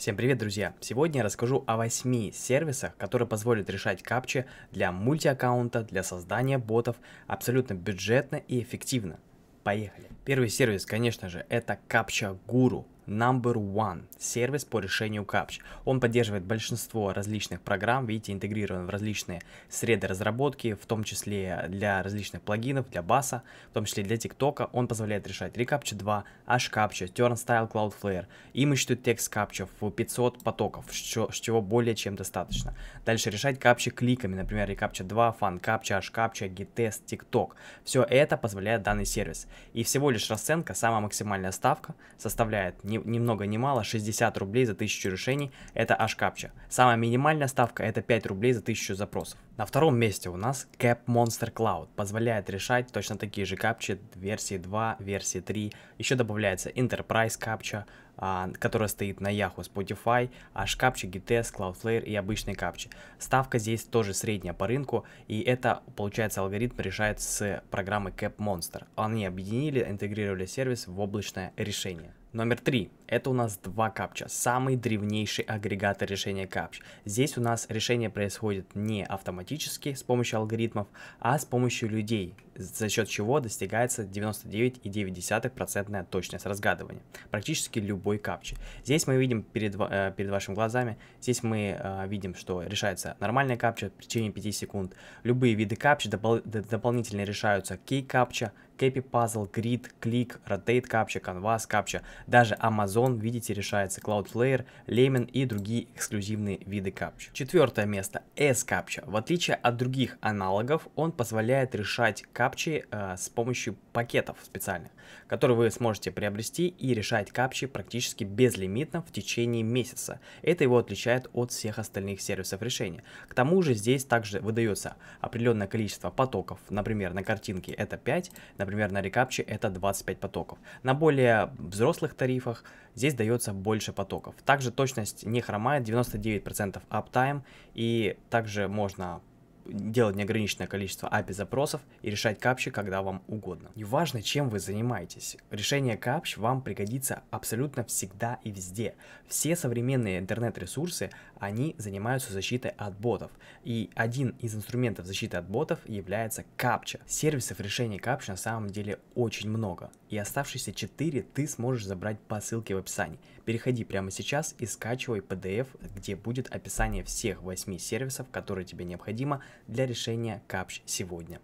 Всем привет, друзья! Сегодня я расскажу о 8 сервисах, которые позволят решать капчи для мультиаккаунта, для создания ботов абсолютно бюджетно и эффективно. Поехали! Первый сервис, конечно же, это Капча Гуру. Number One – сервис по решению капч. Он поддерживает большинство различных программ, видите, интегрирован в различные среды разработки, в том числе для различных плагинов, для баса, в том числе для ТикТока. Он позволяет решать Recaptcha 2, HCaptcha, Turnstyle Cloudflare, Image to Text Captcha в 500 потоков, с чего более чем достаточно. Дальше решать капчи кликами, например, Recaptcha 2, FunCaptcha, HCaptcha, GitTest, TikTok. Все это позволяет данный сервис. И всего лишь расценка, самая максимальная ставка составляет не ни много ни мало 60 рублей за 1000 решений, это аж капча Самая минимальная ставка это 5 рублей за 1000 запросов. На втором месте у нас Cap Monster Cloud, позволяет решать точно такие же капчи версии 2, версии 3, еще добавляется Enterprise капча, а, которая стоит на Yahoo, Spotify, а, капчи, GTS, Cloudflare и обычные капчи. Ставка здесь тоже средняя по рынку, и это, получается, алгоритм решает с программы Cap Monster. Они объединили, интегрировали сервис в облачное решение. Номер три. Это у нас два капча, самый древнейший агрегатор решения капч. Здесь у нас решение происходит не автоматически с помощью алгоритмов, а с помощью людей, за счет чего достигается 99,9% точность разгадывания. Практически любой по капче. Здесь мы видим перед, э, перед вашими глазами, здесь мы э, видим, что решается нормальная капча в течение 5 секунд. Любые виды капчи допол дополнительно решаются кей капча, Cappy Puzzle, Grid, Click, Rotate Capture, Canvas Capture, даже Amazon, видите, решается Cloudflare, Lemon и другие эксклюзивные виды Capture. Четвертое место S-Capture. В отличие от других аналогов, он позволяет решать капчи э, с помощью пакетов специальных, которые вы сможете приобрести и решать капчи практически безлимитно в течение месяца. Это его отличает от всех остальных сервисов решения. К тому же здесь также выдается определенное количество потоков, например, на картинке это 5, например, Например, на рекапче это 25 потоков. На более взрослых тарифах здесь дается больше потоков. Также точность не хромает, 99% uptime, и также можно делать неограниченное количество API запросов и решать капчи, когда вам угодно. Неважно, чем вы занимаетесь, решение капч вам пригодится абсолютно всегда и везде. Все современные интернет-ресурсы, они занимаются защитой от ботов. И один из инструментов защиты от ботов является капча. Сервисов решения капч на самом деле очень много. И оставшиеся 4 ты сможешь забрать по ссылке в описании. Переходи прямо сейчас и скачивай PDF, где будет описание всех 8 сервисов, которые тебе необходимо для решения капч сегодня.